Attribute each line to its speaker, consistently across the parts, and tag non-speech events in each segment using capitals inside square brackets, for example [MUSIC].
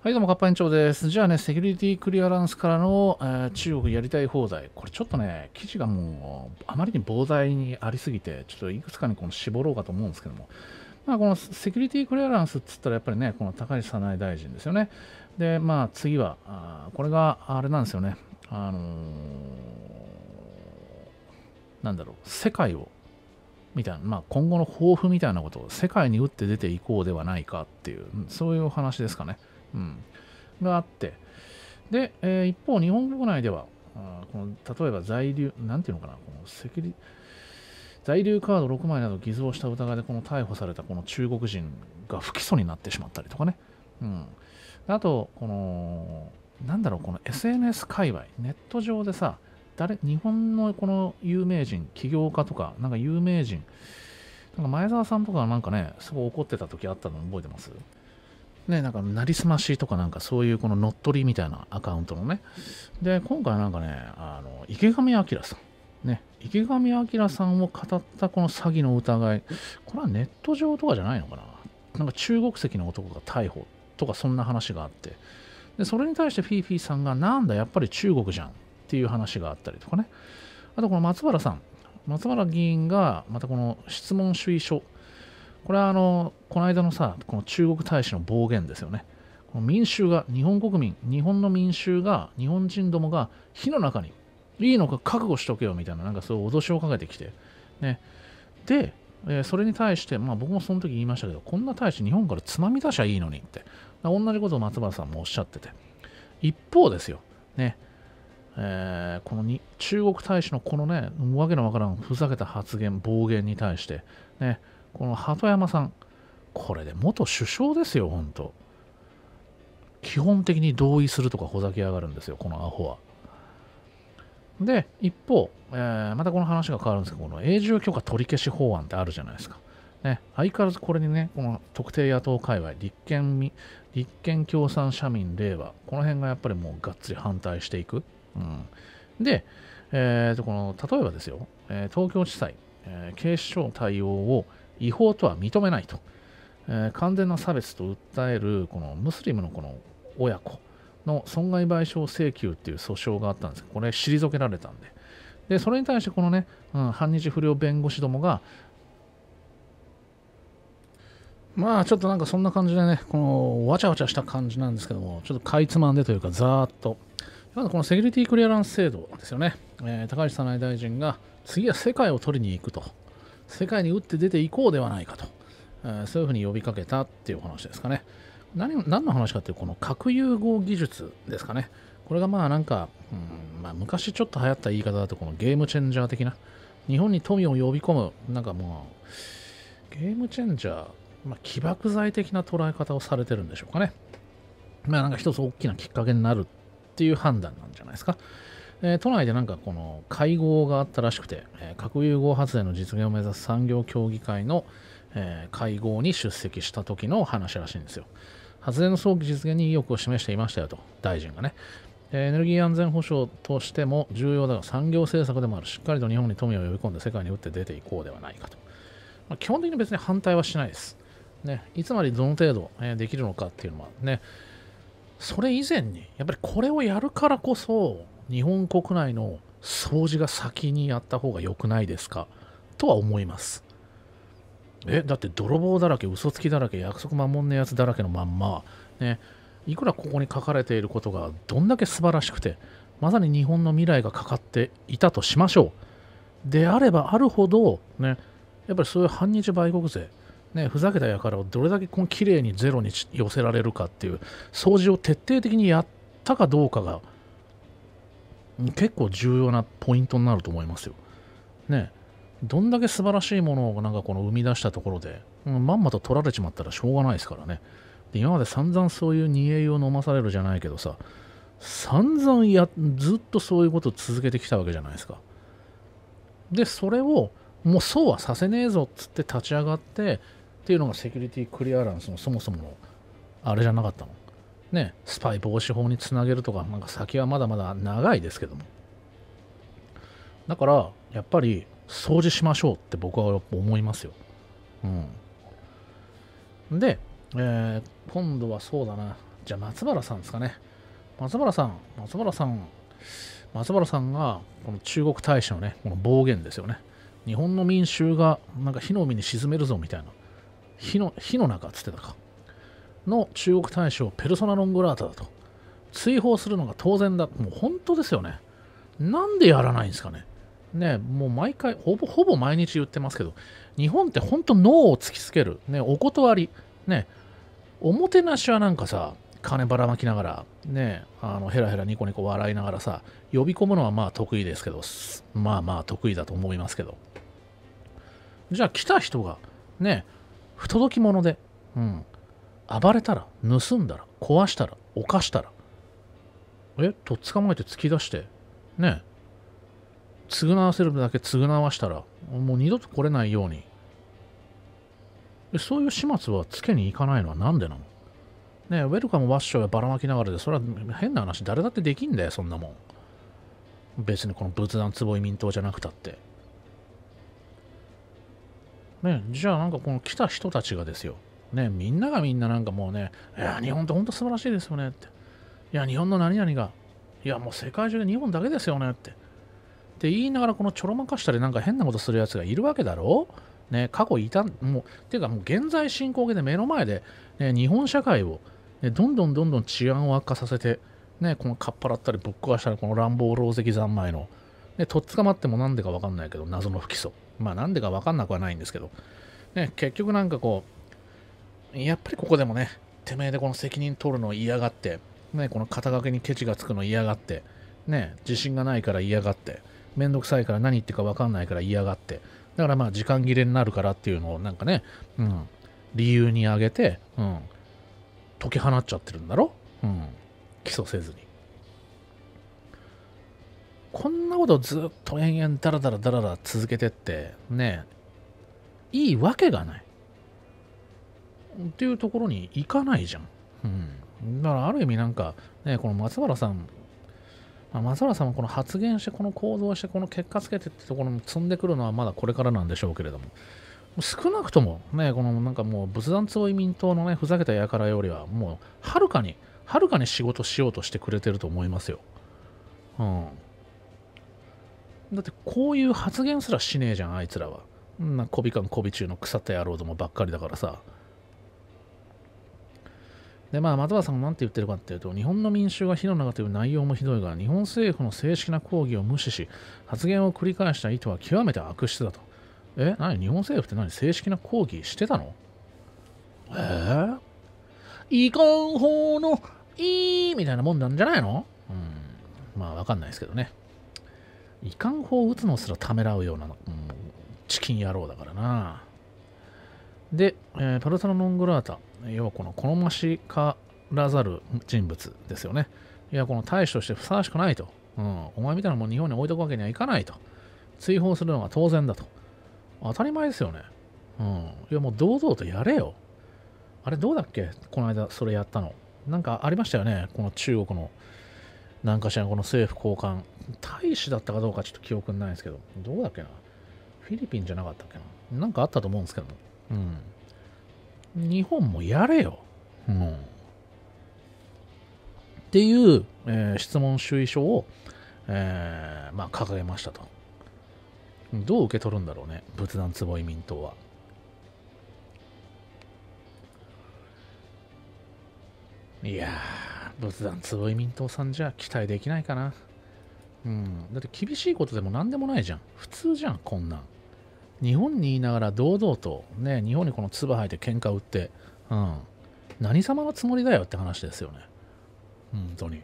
Speaker 1: はいどうも、かっぱ園長です。じゃあね、セキュリティクリアランスからの、えー、中国やりたい放題。これちょっとね、記事がもう、あまりに膨大にありすぎて、ちょっといくつかにこの絞ろうかと思うんですけども。まあ、このセキュリティクリアランスっつったら、やっぱりね、この高市早苗大臣ですよね。で、まあ、次は、あこれがあれなんですよね。あのー、なんだろう、世界を、みたいな、まあ、今後の抱負みたいなことを世界に打って出ていこうではないかっていう、そういうお話ですかね。うん、があって、で、えー、一方、日本国内では、あこの例えば在留、なんていうのかな、このセキュリ在留カード6枚など偽造した疑いでこの逮捕されたこの中国人が不起訴になってしまったりとかね。うん、あと、この、なんだろう、この SNS 界隈、ネット上でさ、誰、日本のこの有名人、起業家とか、なんか有名人、なんか前澤さんとかなんかね、すごい怒ってた時あったの覚えてますね、なんか、なりすましとかなんか、そういうこの乗っ取りみたいなアカウントのね。で、今回なんかね、あの、池上彰さん。ね、池上彰さんを語ったこの詐欺の疑い。これはネット上とかじゃないのかななんか中国籍の男が逮捕とかそんな話があって。で、それに対してフィーフィーさんが、なんだ、やっぱり中国じゃんっていう話があったりとかね。あと、この松原さん。松原議員が、またこの質問主意書。これはあのこの間のさこの中国大使の暴言ですよねこの民衆が日本国民日本の民衆が日本人どもが火の中にいいのか覚悟しとけよみたいななんかそういう脅しをかけてきてねで、えー、それに対して、まあ、僕もその時言いましたけどこんな大使日本からつまみ出しゃいいのにって同じことを松原さんもおっしゃってて一方ですよねえー、このに中国大使のこのね、わけのわからんふざけた発言、暴言に対して、ね、この鳩山さん、これで元首相ですよ、本当基本的に同意するとかほざき上がるんですよ、このアホは。で、一方、えー、またこの話が変わるんですけど、この永住許可取り消し法案ってあるじゃないですか。ね、相変わらずこれにね、この特定野党界隈、立憲立憲共産社民、令和、この辺がやっぱりもうがっつり反対していく。うん、で、えーとこの、例えばですよ、え東京地裁、え警視庁対応を、違法とは認めないと、えー、完全な差別と訴えるこのムスリムのこの親子の損害賠償請求っていう訴訟があったんですこれ退けられたんででそれに対してこのね、うん、反日不良弁護士どもがまあちょっとなんかそんな感じでね、このわちゃわちゃした感じなんですけども、ちょっとかいつまんでというか、ざーっと。まずこのセキュリティクリアランス制度ですよね。えー、高橋早苗大臣が次は世界を取りに行くと世界に打って出ていこうではないかと、えー、そういうふうに呼びかけたっていう話ですかね。何何の話かっていうこの核融合技術ですかね。これがまあなんか、うんまあ、昔ちょっと流行った言い方だとこのゲームチェンジャー的な日本に富を呼び込むなんかもうゲームチェンジャー、まあ、起爆剤的な捉え方をされてるんでしょうかね。まあなんか一つ大きなきっかけになるっていう判断なんじゃないですか。えー、都内でなんかこの会合があったらしくて、えー、核融合発電の実現を目指す産業協議会の、えー、会合に出席した時の話らしいんですよ。発電の早期実現に意欲を示していましたよと、大臣がね。エネルギー安全保障としても重要だが産業政策でもあるしっかりと日本に富を呼び込んで世界に打って出ていこうではないかと、まあ、基本的に別に反対はしないです、ね、いつまでどの程度、えできるのかっていうのはねそれ以前にやっぱりこれをやるからこそ日本国内の掃除が先にやった方が良くないですかとは思います。え、だって泥棒だらけ、嘘つきだらけ、約束守んねえやつだらけのまんま、ね、いくらここに書かれていることがどんだけ素晴らしくて、まさに日本の未来がかかっていたとしましょう。であればあるほど、ね、やっぱりそういう反日売国税、ね、ふざけた輩をどれだけこの綺麗にゼロに寄せられるかっていう掃除を徹底的にやったかどうかが結構重要なポイントになると思いますよ。ねどんだけ素晴らしいものをなんかこの生み出したところで、うん、まんまと取られちまったらしょうがないですからね。で今まで散々そういう煮えを飲まされるじゃないけどさ、散々やずっとそういうことを続けてきたわけじゃないですか。で、それをもうそうはさせねえぞっつって立ち上がってっていうのがセキュリティクリアランスのそもそものあれじゃなかったの。ね、スパイ防止法につなげるとか、なんか先はまだまだ長いですけども。だから、やっぱり掃除しましょうって僕は思いますよ。うん。で、えー、今度はそうだな。じゃあ松原さんですかね。松原さん、松原さん、松原さんが、この中国大使のね、この暴言ですよね。日本の民衆が、なんか火の海に沈めるぞみたいな。火の、火の中っつってたか。の中国大使をペルソナ・ロン・グラータだと追放するのが当然だもう本当ですよねなんでやらないんですかねねもう毎回ほぼほぼ毎日言ってますけど日本って本当ノーを突きつける、ね、お断りねおもてなしはなんかさ金ばらまきながらねあのヘラヘラニコニコ笑いながらさ呼び込むのはまあ得意ですけどまあまあ得意だと思いますけどじゃあ来た人がね不届き者で、うん、暴れたら盗んだら壊したら犯したらえとっ捕まえて突き出してね償わせるだけ償わしたらもう二度と来れないようにそういう始末はつけに行かないのは何でなのねウェルカムワッショイはばらまきながらでそれは変な話誰だってできんだよそんなもん別にこの仏壇坪井民党じゃなくたってねじゃあなんかこの来た人たちがですよね、みんながみんななんかもうね、いや、日本って本当素晴らしいですよねって。いや、日本の何々が、いや、もう世界中で日本だけですよねって。って言いながら、このちょろまかしたりなんか変なことするやつがいるわけだろね、過去いた、もう、ていうかもう現在進行形で目の前で、ね、日本社会を、ね、どんどんどんどん治安を悪化させて、ね、このかっぱらったりぶっ壊したり、この乱暴狼藉三昧の、ね、とっ捕まってもなんでかわかんないけど、謎の不起訴。まあなんでかわかんなくはないんですけど、ね、結局なんかこう、やっぱりここでもね、てめえでこの責任取るの嫌がって、ね、この肩掛けにケチがつくの嫌がって、ね、自信がないから嫌がって、めんどくさいから何言ってか分かんないから嫌がって、だからまあ時間切れになるからっていうのをなんかね、うん、理由に挙げて、うん、解き放っちゃってるんだろうん、起訴せずに。こんなことずっと延々ダラダラダラダラ続けてって、ね、いいわけがない。っていうところに行かないじゃん。うん、だからある意味なんか、ね、この松原さん、まあ、松原さんはこの発言してこの行動してこの結果つけてってところに積んでくるのはまだこれからなんでしょうけれども少なくともねこのなんかもう仏壇通い民党のねふざけた輩よりはもうはるかにはるかに仕事しようとしてくれてると思いますよ。うん。だってこういう発言すらしねえじゃんあいつらは。んな媚び感媚び中の腐った野郎どもばっかりだからさ。で、まあ、松原さんが何て言ってるかっていうと、日本の民衆が火の中という内容もひどいが、日本政府の正式な抗議を無視し、発言を繰り返した意図は極めて悪質だと。え、何日本政府って何正式な抗議してたのえー、遺憾法のいいみたいなもんなんじゃないのうん。まあ、わかんないですけどね。遺憾法を打つのすらためらうような、うん、チキン野郎だからな。で、えー、パルサノ・ノングラータ。要はこの好ましからざる人物ですよね。いや、この大使としてふさわしくないと。うん、お前みたいなもん日本に置いとくわけにはいかないと。追放するのが当然だと。当たり前ですよね。うん。いや、もう堂々とやれよ。あれ、どうだっけこの間それやったの。なんかありましたよね。この中国の、なんかしらこの政府高官。大使だったかどうかちょっと記憶にないですけど、どうだっけな。フィリピンじゃなかったっけな。なんかあったと思うんですけども。うん。日本もやれよ。うん。っていう、えー、質問主意書を、えー、まあ、掲げましたと。どう受け取るんだろうね、仏壇坪井民党は。いやー、仏壇坪井民党さんじゃ期待できないかな。うん、だって厳しいことでも何でもないじゃん。普通じゃん、こんなん。日本にいながら堂々と、ね、日本にこの唾吐いて喧嘩売って、うん、何様のつもりだよって話ですよね。本当に。い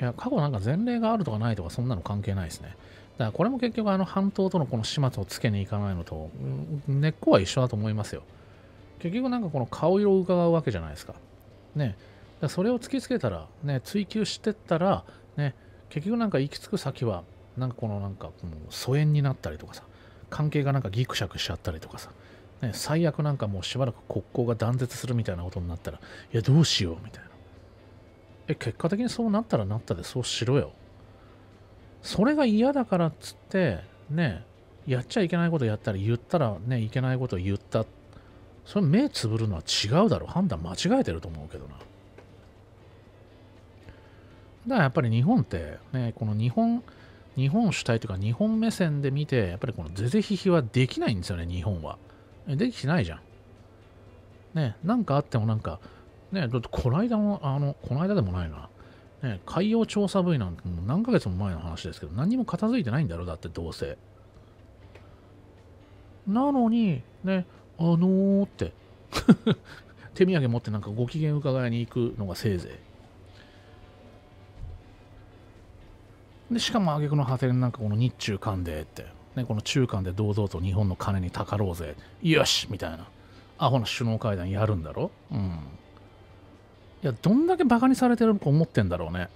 Speaker 1: や、過去なんか前例があるとかないとか、そんなの関係ないですね。だからこれも結局、あの半島とのこの始末をつけに行かないのと、根っこは一緒だと思いますよ。結局なんかこの顔色を伺うわけじゃないですか。ね。それを突きつけたら、ね、追求してったら、ね、結局なんか行き着く先は、なんかこのなんかもう疎遠になったりとかさ関係がなんかギクシャクしちゃったりとかさ、ね、最悪なんかもうしばらく国交が断絶するみたいなことになったらいやどうしようみたいなえ結果的にそうなったらなったでそうしろよそれが嫌だからっつってねやっちゃいけないことやったり言ったらねいけないことを言ったそれ目つぶるのは違うだろう判断間違えてると思うけどなだからやっぱり日本ってねこの日本日本主体というか日本目線で見てやっぱりこの是々非々はできないんですよね日本はできてないじゃんねなんかあってもなんかねだってこの間のあのこの間でもないなね、海洋調査部位なんてもう何ヶ月も前の話ですけど何も片付いてないんだろだってどうせなのにねあのーって [LAUGHS] 手土産持ってなんかご機嫌伺いに行くのがせいぜいでしかも挙句の果てになんかこの日中間でって、ね、この中間で堂々と日本の金にたかろうぜよしみたいなアホな首脳会談やるんだろうんいやどんだけバカにされてると思ってんだろうね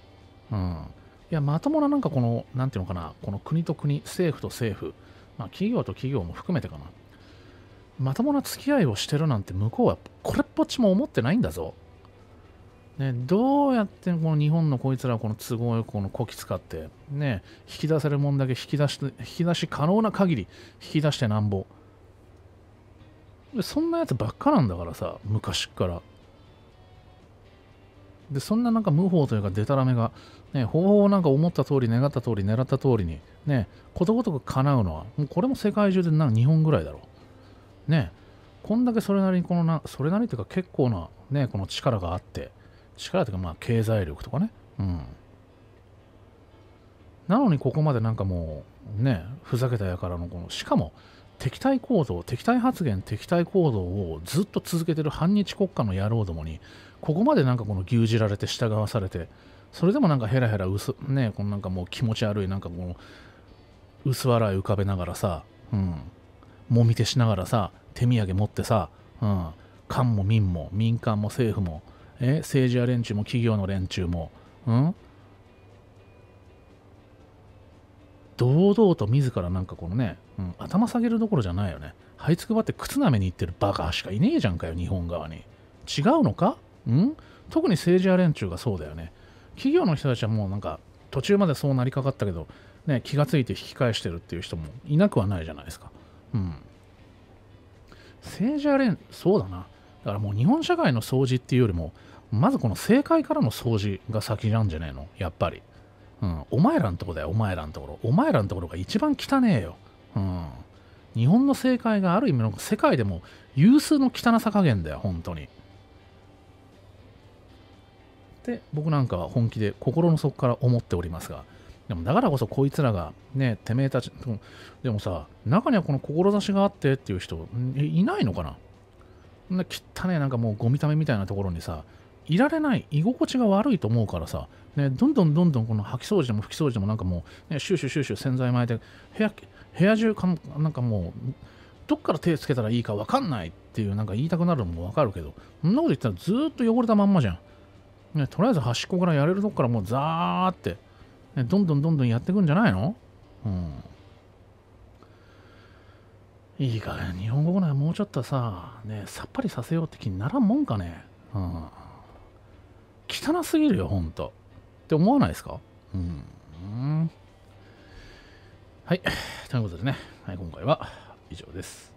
Speaker 1: うんいやまともななんかこのなんていうのかなこの国と国政府と政府まあ企業と企業も含めてかなまともな付き合いをしてるなんて向こうはこれっぽっちも思ってないんだぞね、どうやってこの日本のこいつらはこの都合よくこのこき使って、ね、引き出せるもんだけ引き出し引き出し可能な限り引き出してなんぼそんなやつばっかなんだからさ昔からでそんななんか無法というかでたらめが、ね、方法をなんか思った通り願った通り狙った通りにねことごとく叶うのはもうこれも世界中でなん日本ぐらいだろうねこんだけそれなりにこのなそれなりというか結構なねこの力があって力というか、まあ、経済力とかね。うん。なのに、ここまでなんかもう、ね、ふざけたやからの、この、しかも、敵対行動、敵対発言、敵対行動をずっと続けてる反日国家の野郎どもに、ここまでなんかこの牛耳られて従わされて、それでもなんかヘラヘラ薄、ね、このなんかもう気持ち悪い、なんかこの、薄笑い浮かべながらさ、うん、もみ手しながらさ、手土産持ってさ、うん、官も民も民間も政府もえ政治家連中も企業の連中も、うん、堂々と自らなんかこのね、うん、頭下げるどころじゃないよね。這いつくばって靴舐めに行ってるバカしかいねえじゃんかよ、日本側に。違うのかうん特に政治家連中がそうだよね。企業の人たちはもうなんか途中までそうなりかかったけど、ね、気がついて引き返してるっていう人もいなくはないじゃないですか。うん。政治や連、そうだな。だからもう日本社会の掃除っていうよりも、まずこの政界からの掃除が先なんじゃねえの、やっぱり。うん、お前らのとこだよ、お前らのところ。お前らのところが一番汚ねえよ。うん。日本の政界がある意味の世界でも有数の汚さ加減だよ、本当に。って僕なんかは本気で心の底から思っておりますが、でもだからこそこいつらがね、てめえたち、でもさ、中にはこの志があってっていう人いないのかなんな汚ねなんかもうゴミためみたいなところにさいられない居心地が悪いと思うからさ、ね、どんどんどんどんこの掃き掃除でも拭き掃除でもなんかもう、ね、シューシューシューシュー洗剤巻いて部屋部屋中かなんかもうどっから手つけたらいいか分かんないっていうなんか言いたくなるのも分かるけどそんなこと言ったらずっと汚れたまんまじゃん、ね、とりあえず端っこからやれるとこからもうザーって、ね、どんどんどんどんやってくんじゃないのうんいいか日本語ぐらいもうちょっとさ、ね、さっぱりさせようって気にならんもんかね。うん。汚すぎるよ、ほんと。って思わないですかうん。はい。ということでね、はい、今回は以上です。